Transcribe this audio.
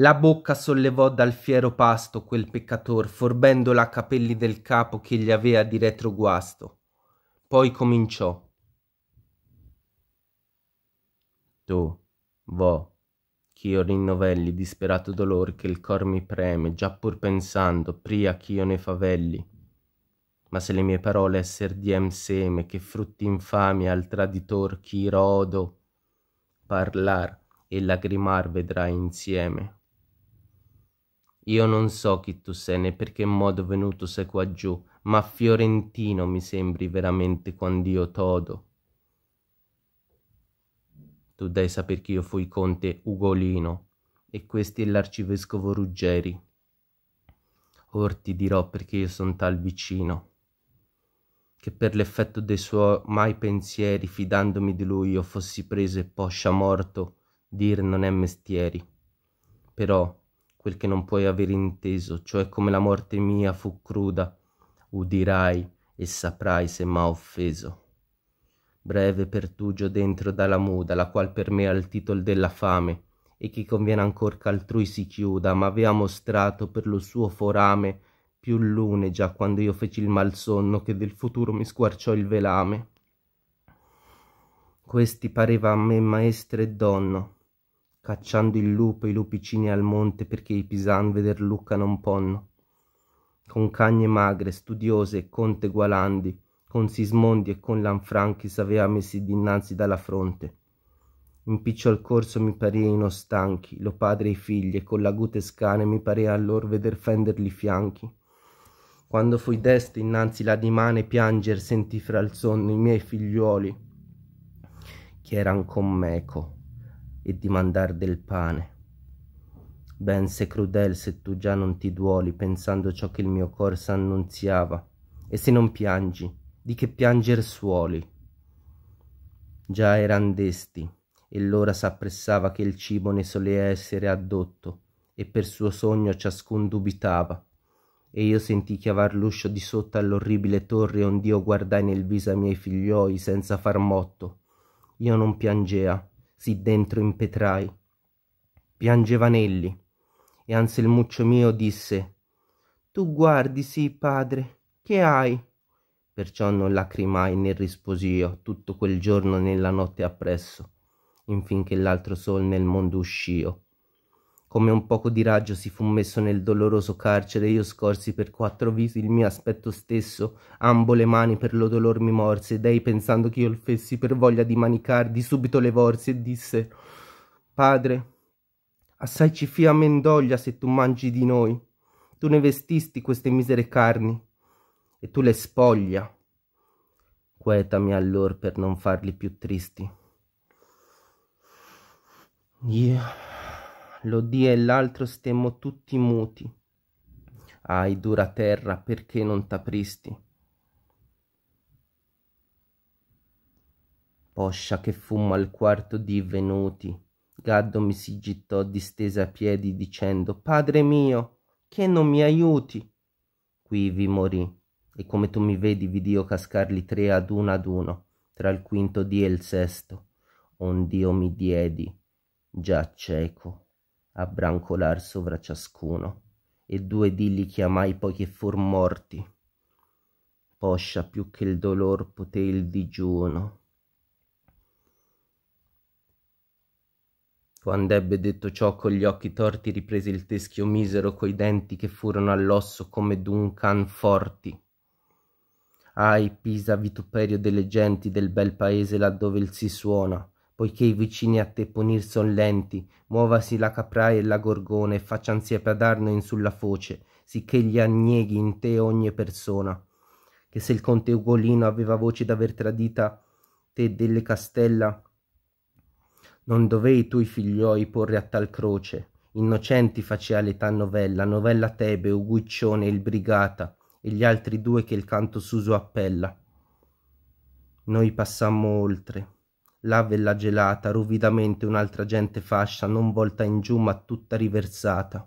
La bocca sollevò dal fiero pasto quel peccator, forbendola a capelli del capo che gli avea di retro guasto. Poi cominciò. Tu, vo, ch'io rinnovelli disperato dolor che il cor mi preme, già pur pensando, pria ch'io ne favelli. Ma se le mie parole esser diem seme, che frutti infami al traditor chi rodo, parlar e lagrimar vedrai insieme. Io non so chi tu sei né perché modo venuto sei qua giù, ma fiorentino mi sembri veramente quando io t'odo. Tu dai saper che io fui conte Ugolino e questi è l'arcivescovo Ruggeri. Or ti dirò perché io son tal vicino, che per l'effetto dei suoi mai pensieri, fidandomi di lui, io fossi preso e poscia morto, dir non è mestieri. Però quel che non puoi aver inteso, cioè come la morte mia fu cruda, udirai e saprai se m'ha offeso. Breve pertugio dentro dalla muda, la qual per me ha il titol della fame, e chi conviene ancor ch'altrui si chiuda, m'avea mostrato per lo suo forame più lune già quando io feci il malsonno che del futuro mi squarciò il velame. Questi pareva a me maestro e donno, cacciando il lupo e i lupicini al monte perché i pisan veder Lucca non ponno. Con cagne magre, studiose e conte gualandi, con Sismondi e con Lanfranchi s'avea messi dinanzi dalla fronte. In picciol corso mi pareino stanchi, lo padre e i figli, e con l'agute scane mi parea allor veder fenderli i fianchi. Quando fui desto innanzi la dimane pianger senti fra il sonno i miei figliuoli, che eran con meco e dimandar del pane. Ben se crudel se tu già non ti duoli pensando ciò che il mio cor s'annunziava, e se non piangi, di che pianger suoli. Già eran desti, e l'ora s'appressava che il cibo ne solea essere addotto, e per suo sogno ciascun dubitava. E io sentì chiavar l'uscio di sotto all'orribile torre ond'io guardai nel viso ai miei figlioi senza far motto. Io non piangea, sì dentro impetrai. Piangeva Nelli, e Anselmuccio mio disse, Tu guardi, sì, padre, che hai? Perciò non lacrimai né risposio tutto quel giorno nella notte appresso, infinché l'altro sol nel mondo uscio come un poco di raggio si fu messo nel doloroso carcere, io scorsi per quattro visi il mio aspetto stesso, ambo le mani per lo dolor mi morse, ed ei pensando che io il fessi per voglia di manicar, di subito levorsi e disse, Padre, assai ci fia mendoglia se tu mangi di noi, tu ne vestisti queste misere carni, e tu le spoglia. Quetami allor per non farli più tristi. Yeah lo dì e l'altro stemmo tutti muti. Ahi, dura terra, perché non t'apristi? Poscia che fummo al quarto di venuti, Gaddo mi si gittò distesa a piedi dicendo «Padre mio, che non mi aiuti?» Quivi morì, e come tu mi vedi vid'io cascarli tre ad uno ad uno, tra il quinto dì e il sesto, ond'io mi diedi, già cieco a brancolar sovra ciascuno e due dilli chiamai poi che for morti poscia più che il dolor poté il digiuno Quando ebbe detto ciò con gli occhi torti riprese il teschio misero coi denti che furono all'osso come d'un can forti. Ahi, Pisa, vituperio delle genti del bel paese laddove il si suona, poiché i vicini a te punir son lenti, muovasi la capraia e la gorgone, e faccian siepadarno in sulla foce, sicché gli annieghi in te ogni persona. Che se il conte Ugolino aveva voce d'aver tradita te delle Castella, non dovei tu i figlioi porre a tal croce. Innocenti facea l'età novella, novella Tebe, Uguiccione il Brigata, e gli altri due che il canto suso appella. Noi passammo oltre là la gelata ruvidamente un'altra gente fascia non volta in giù ma tutta riversata